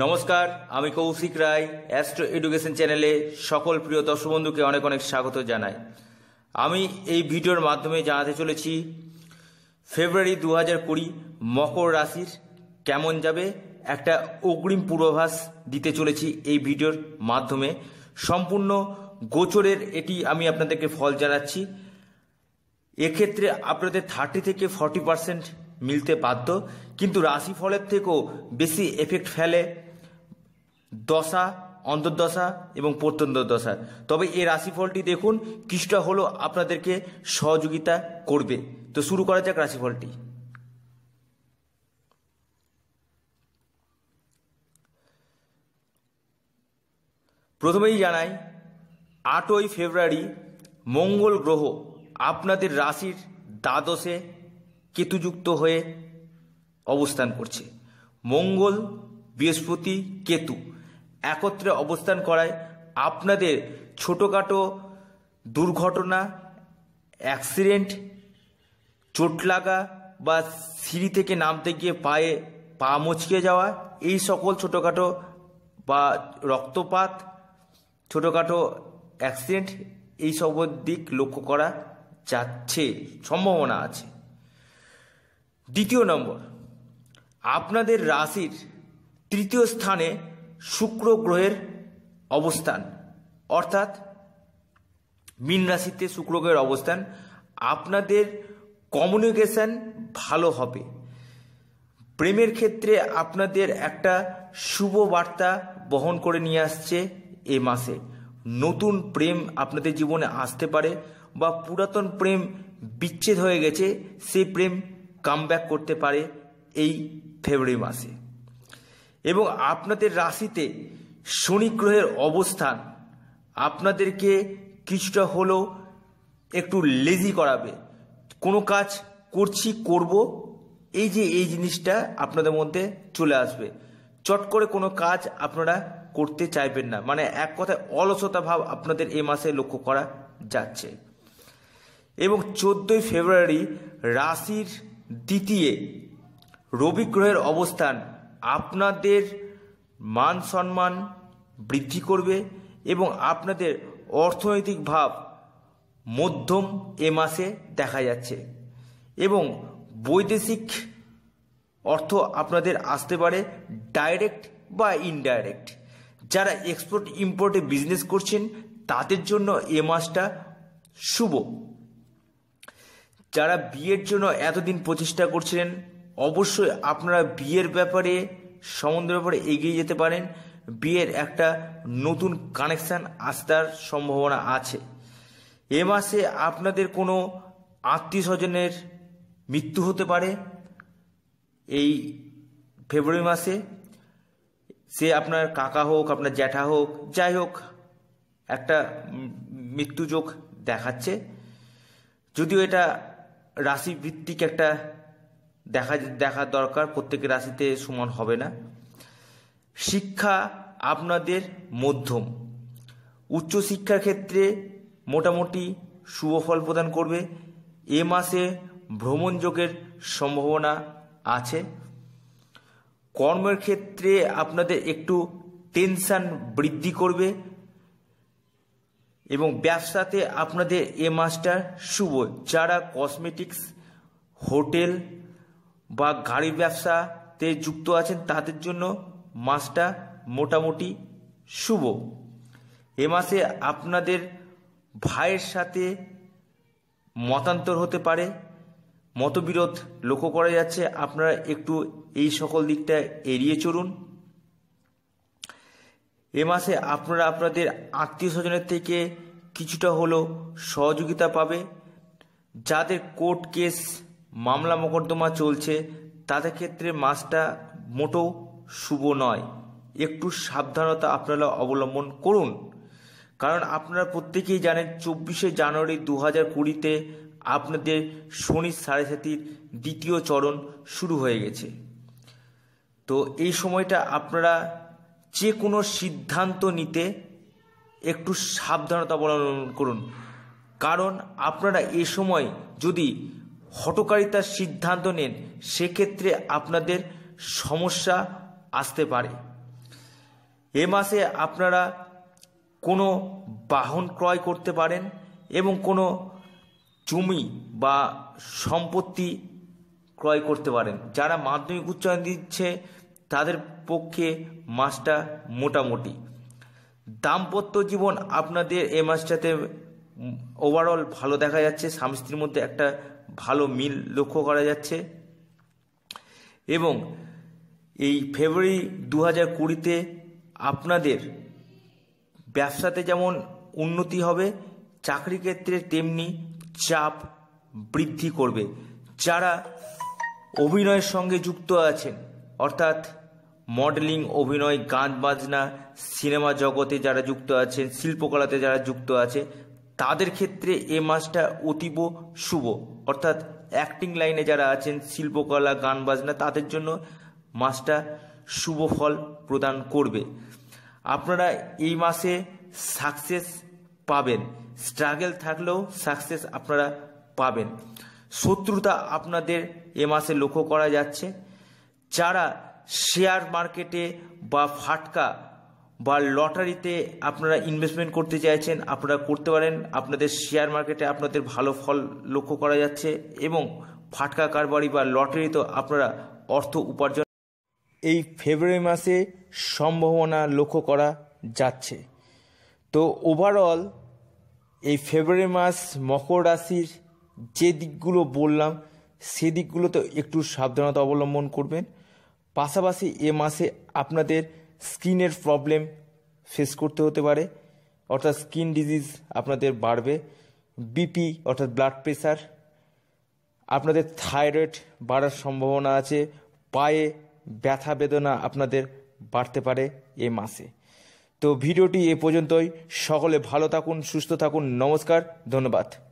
নমস্কার আমি কৌশিক রায় astro education চ্যানেলে সকল প্রিয় দর্শক বন্ধুকে অনেক অনেক স্বাগত জানাই আমি এই ভিডিওর মাধ্যমে জানাতে চলেছি ফেব্রুয়ারি দু হাজার কুড়ি মকর রাশির কেমন যাবে একটা অগ্রিম পূর্বাভাস দিতে চলেছি এই ভিডিওর মাধ্যমে সম্পূর্ণ গোচরের এটি আমি আপনাদেরকে ফল জানাচ্ছি এক্ষেত্রে আপনাদের থার্টি থেকে ফর্টি পার্সেন্ট মিলতে বাধ্য কিন্তু রাশিফলের থেকেও বেশি এফেক্ট ফেলে দশা অন্তর্দশা এবং প্রত্যন্তদশা তবে এই রাশিফলটি দেখুন কিছুটা হলো আপনাদেরকে সহযোগিতা করবে তো শুরু করা যাক রাশিফলটি প্রথমেই জানাই আটই ফেব্রুয়ারি মঙ্গল গ্রহ আপনাদের রাশির দ্বাদশে কেতুযুক্ত হয়ে অবস্থান করছে মঙ্গল বৃহস্পতি কেতু একত্রে অবস্থান করায় আপনাদের ছোটোখাটো দুর্ঘটনা অ্যাক্সিডেন্ট চোট লাগা বা সিঁড়ি থেকে নামতে গিয়ে পায়ে পা মচকে যাওয়া এই সকল ছোটোখাটো বা রক্তপাত ছোটোখাটো অ্যাক্সিডেন্ট এই সব দিক লক্ষ্য করা যাচ্ছে সম্ভাবনা আছে দ্বিতীয় নম্বর আপনাদের রাশির তৃতীয় স্থানে শুক্র গ্রহের অবস্থান অর্থাৎ মীন রাশিতে শুক্র গ্রহের অবস্থান আপনাদের কমিউনিকেশান ভালো হবে প্রেমের ক্ষেত্রে আপনাদের একটা শুভ বার্তা বহন করে নিয়ে আসছে এ মাসে নতুন প্রেম আপনাদের জীবনে আসতে পারে বা পুরাতন প্রেম বিচ্ছেদ হয়ে গেছে সে প্রেম কামব্যাক করতে পারে এই ফেব্রুয়ারি মাসে এবং আপনাদের রাশিতে শনি গ্রহের অবস্থান আপনাদেরকে কিছুটা হলেও একটু লেজি করাবে কোনো কাজ করছি করব এই যে এই জিনিসটা আপনাদের মধ্যে চলে আসবে চট করে কোনো কাজ আপনারা করতে চাইবেন না মানে এক কথায় অলসতা ভাব আপনাদের এ মাসে লক্ষ্য করা যাচ্ছে এবং চোদ্দই ফেব্রুয়ারি রাশির দ্বিতীয় রবি গ্রহের অবস্থান আপনাদের মান সম্মান বৃদ্ধি করবে এবং আপনাদের অর্থনৈতিক ভাব মধ্যম এ মাসে দেখা যাচ্ছে এবং বৈদেশিক অর্থ আপনাদের আসতে পারে ডাইরেক্ট বা ইনডাইরেক্ট যারা এক্সপোর্ট ইম্পোর্টে বিজনেস করছেন তাদের জন্য এ মাসটা শুভ যারা বিয়ের জন্য এতদিন প্রচেষ্টা করছিলেন অবশ্যই আপনারা বিয়ের ব্যাপারে সম্বন্ধের ব্যাপারে এগিয়ে যেতে পারেন বিয়ের একটা নতুন কানেকশান আসতার সম্ভাবনা আছে এ মাসে আপনাদের কোনো আত্মীয় স্বজনের মৃত্যু হতে পারে এই ফেব্রুয়ারি মাসে সে আপনার কাকা হোক আপনার জ্যাঠা হোক যাই হোক একটা মৃত্যুযোগ দেখাচ্ছে যদিও এটা রাশিভিত্তিক একটা দেখা দেখার দরকার প্রত্যেকের রাশিতে সমান হবে না শিক্ষা আপনাদের মধ্যম উচ্চশিক্ষার ক্ষেত্রে মোটামুটি শুভফল প্রদান করবে এ মাসে ভ্রমণযোগের সম্ভাবনা আছে কর্মের ক্ষেত্রে আপনাদের একটু টেনশান বৃদ্ধি করবে এবং ব্যবসাতে আপনাদের এ মাসটা শুভ যারা কসমেটিক্স হোটেল বা গাড়ির ব্যবসাতে যুক্ত আছেন তাদের জন্য মাসটা মোটামুটি শুভ এ মাসে আপনাদের ভাইয়ের সাথে মতান্তর হতে পারে মতবিরোধ লক্ষ্য করা যাচ্ছে আপনারা একটু এই সকল দিকটা এড়িয়ে চলুন এ মাসে আপনারা আপনাদের আত্মীয় স্বজনের থেকে কিছুটা হলেও সহযোগিতা পাবে যাদের কোর্ট কেস মামলা মোকদ্দমা চলছে তাদের ক্ষেত্রে মাছটা মোটেও শুভ নয় একটু সাবধানতা আপনারা অবলম্বন করুন কারণ আপনারা প্রত্যেকেই জানেন চব্বিশে জানুয়ারি দু হাজার কুড়িতে আপনাদের শনি সাড়ে সাতির দ্বিতীয় চরণ শুরু হয়ে গেছে তো এই সময়টা আপনারা যে কোনো সিদ্ধান্ত নিতে একটু সাবধানতা অবলম্বন করুন কারণ আপনারা এ সময় যদি হটকারিতার সিদ্ধান্ত নেন সেক্ষেত্রে আপনাদের সমস্যা আসতে পারে এ মাসে আপনারা কোনো বাহন ক্রয় করতে পারেন এবং কোনো জমি বা সম্পত্তি ক্রয় করতে পারেন যারা মাধ্যমিক উচ্চারণ দিচ্ছে তাদের পক্ষে মাসটা মোটামুটি দাম্পত্য জীবন আপনাদের এ মাসটাতে ওভারঅল ভালো দেখা যাচ্ছে স্বামী স্ত্রীর মধ্যে একটা ভালো মিল লক্ষ্য করা যাচ্ছে এবং এই ফেব্রুয়ারি দু হাজার কুড়িতে আপনাদের ব্যবসাতে যেমন উন্নতি হবে চাকরি ক্ষেত্রে তেমনি চাপ বৃদ্ধি করবে যারা অভিনয়ের সঙ্গে যুক্ত আছেন অর্থাৎ মডেলিং অভিনয় গান বাজনা সিনেমা জগতে যারা যুক্ত আছেন শিল্পকলাতে যারা যুক্ত আছে তাদের ক্ষেত্রে এ মাসটা অতীব শুভ অর্থাৎ অ্যাক্টিং লাইনে যারা আছেন শিল্পকলা গান বাজনা তাদের জন্য মাসটা শুভ ফল প্রদান করবে আপনারা এই মাসে সাকসেস পাবেন স্ট্রাগেল থাকলেও সাকসেস আপনারা পাবেন শত্রুতা আপনাদের এ মাসে লক্ষ্য করা যাচ্ছে যারা শেয়ার মার্কেটে বা ফাটকা বা লটারিতে আপনারা ইনভেস্টমেন্ট করতে চাইছেন আপনারা করতে পারেন আপনাদের শেয়ার মার্কেটে আপনাদের ভালো ফল লক্ষ্য করা যাচ্ছে এবং ফাটকা কারবারি বা লটারিতেও আপনারা অর্থ উপার্জন এই ফেব্রুয়ারি মাসে সম্ভাবনা লক্ষ্য করা যাচ্ছে তো ওভারঅল এই ফেব্রুয়ারি মাস মকর রাশির যে দিকগুলো বললাম সে দিকগুলোতে একটু সাবধানতা অবলম্বন করবেন পাশাপাশি এ মাসে আপনাদের স্কিনের প্রবলেম ফেস করতে হতে পারে অর্থাৎ স্কিন ডিজিজ আপনাদের বাড়বে বিপি অর্থাৎ ব্লাড প্রেশার আপনাদের থাইরয়েড বাড়ার সম্ভাবনা আছে পায়ে ব্যথা বেদনা আপনাদের বাড়তে পারে এ মাসে তো ভিডিওটি এ পর্যন্তই সকলে ভালো থাকুন সুস্থ থাকুন নমস্কার ধন্যবাদ